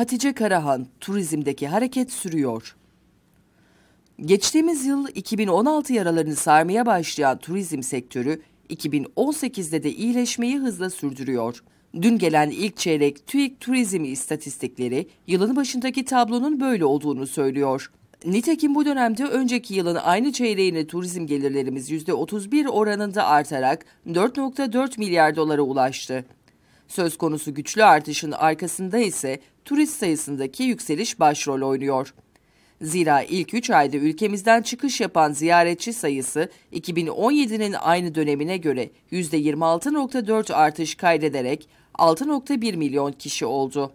Hatice Karahan, turizmdeki hareket sürüyor. Geçtiğimiz yıl 2016 yaralarını sarmaya başlayan turizm sektörü 2018'de de iyileşmeyi hızla sürdürüyor. Dün gelen ilk çeyrek TÜİK turizmi istatistikleri yılın başındaki tablonun böyle olduğunu söylüyor. Nitekim bu dönemde önceki yılın aynı çeyreğine turizm gelirlerimiz %31 oranında artarak 4.4 milyar dolara ulaştı. Söz konusu güçlü artışın arkasında ise turist sayısındaki yükseliş başrol oynuyor. Zira ilk 3 ayda ülkemizden çıkış yapan ziyaretçi sayısı 2017'nin aynı dönemine göre %26.4 artış kaydederek 6.1 milyon kişi oldu.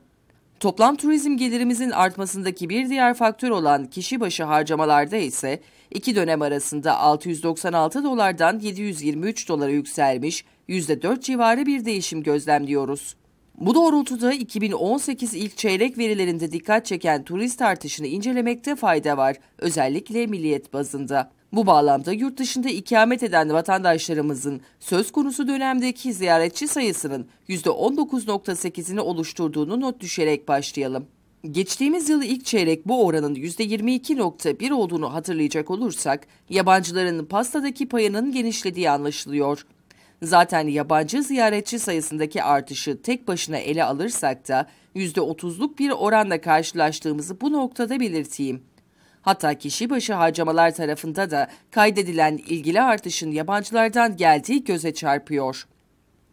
Toplam turizm gelirimizin artmasındaki bir diğer faktör olan kişi başı harcamalarda ise iki dönem arasında 696 dolardan 723 dolara yükselmiş %4 civarı bir değişim gözlemliyoruz. Bu doğrultuda 2018 ilk çeyrek verilerinde dikkat çeken turist artışını incelemekte fayda var, özellikle milliyet bazında. Bu bağlamda yurt dışında ikamet eden vatandaşlarımızın söz konusu dönemdeki ziyaretçi sayısının %19.8'ini oluşturduğunu not düşerek başlayalım. Geçtiğimiz yıl ilk çeyrek bu oranın %22.1 olduğunu hatırlayacak olursak, yabancıların pastadaki payının genişlediği anlaşılıyor. Zaten yabancı ziyaretçi sayısındaki artışı tek başına ele alırsak da %30'luk bir oranla karşılaştığımızı bu noktada belirteyim. Hatta kişi başı harcamalar tarafında da kaydedilen ilgili artışın yabancılardan geldiği göze çarpıyor.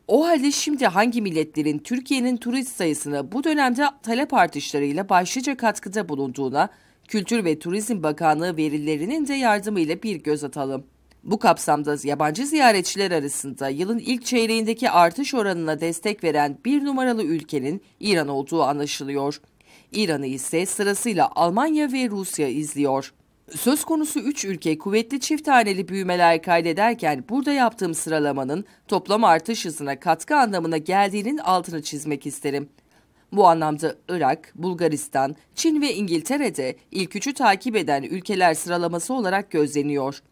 O halde şimdi hangi milletlerin Türkiye'nin turist sayısına bu dönemde talep artışlarıyla başlıca katkıda bulunduğuna Kültür ve Turizm Bakanlığı verilerinin de yardımıyla bir göz atalım. Bu kapsamda yabancı ziyaretçiler arasında yılın ilk çeyreğindeki artış oranına destek veren bir numaralı ülkenin İran olduğu anlaşılıyor. İran'ı ise sırasıyla Almanya ve Rusya izliyor. Söz konusu 3 ülke kuvvetli çift haneli büyümeler kaydederken burada yaptığım sıralamanın toplam artış hızına katkı anlamına geldiğinin altını çizmek isterim. Bu anlamda Irak, Bulgaristan, Çin ve İngiltere'de ilk üçü takip eden ülkeler sıralaması olarak gözleniyor.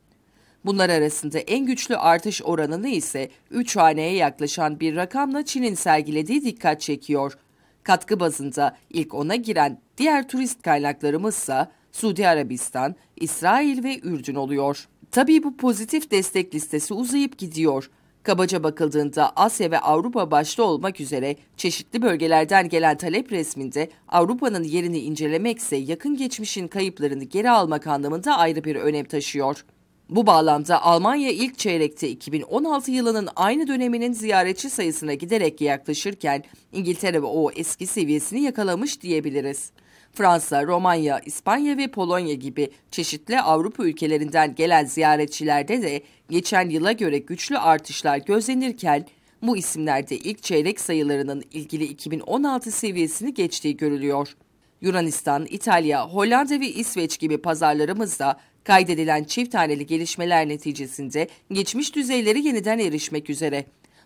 Bunlar arasında en güçlü artış oranını ise 3 haneye yaklaşan bir rakamla Çin'in sergilediği dikkat çekiyor. Katkı bazında ilk ona giren diğer turist kaynaklarımızsa Suudi Arabistan, İsrail ve Ürdün oluyor. Tabii bu pozitif destek listesi uzayıp gidiyor. Kabaca bakıldığında Asya ve Avrupa başta olmak üzere çeşitli bölgelerden gelen talep resminde Avrupa'nın yerini incelemekse yakın geçmişin kayıplarını geri almak anlamında ayrı bir önem taşıyor. Bu bağlamda Almanya ilk çeyrekte 2016 yılının aynı döneminin ziyaretçi sayısına giderek yaklaşırken İngiltere ve o eski seviyesini yakalamış diyebiliriz. Fransa, Romanya, İspanya ve Polonya gibi çeşitli Avrupa ülkelerinden gelen ziyaretçilerde de geçen yıla göre güçlü artışlar gözlenirken bu isimlerde ilk çeyrek sayılarının ilgili 2016 seviyesini geçtiği görülüyor. Yunanistan, İtalya, Hollanda ve İsveç gibi pazarlarımızda Kaydedilen çift haneli gelişmeler neticesinde geçmiş düzeyleri yeniden erişmek üzere.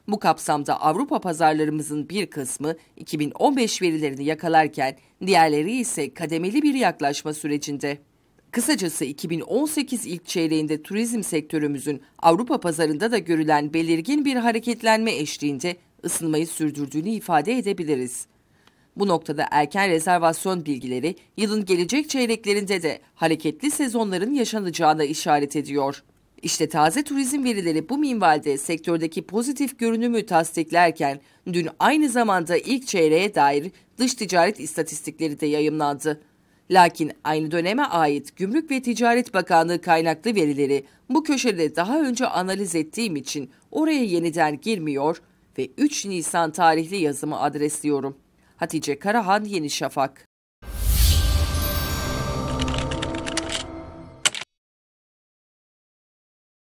Bu kapsamda Avrupa pazarlarımızın bir kısmı 2015 verilerini yakalarken diğerleri ise kademeli bir yaklaşma sürecinde. Kısacası 2018 ilk çeyreğinde turizm sektörümüzün Avrupa pazarında da görülen belirgin bir hareketlenme eşliğinde ısınmayı sürdürdüğünü ifade edebiliriz. Bu noktada erken rezervasyon bilgileri yılın gelecek çeyreklerinde de hareketli sezonların yaşanacağına işaret ediyor. İşte taze turizm verileri bu minvalde sektördeki pozitif görünümü tasdiklerken dün aynı zamanda ilk çeyreğe dair dış ticaret istatistikleri de yayımlandı. Lakin aynı döneme ait Gümrük ve Ticaret Bakanlığı kaynaklı verileri bu köşede daha önce analiz ettiğim için oraya yeniden girmiyor ve 3 Nisan tarihli yazımı adresliyorum. Hatice Karahan Yeni Şafak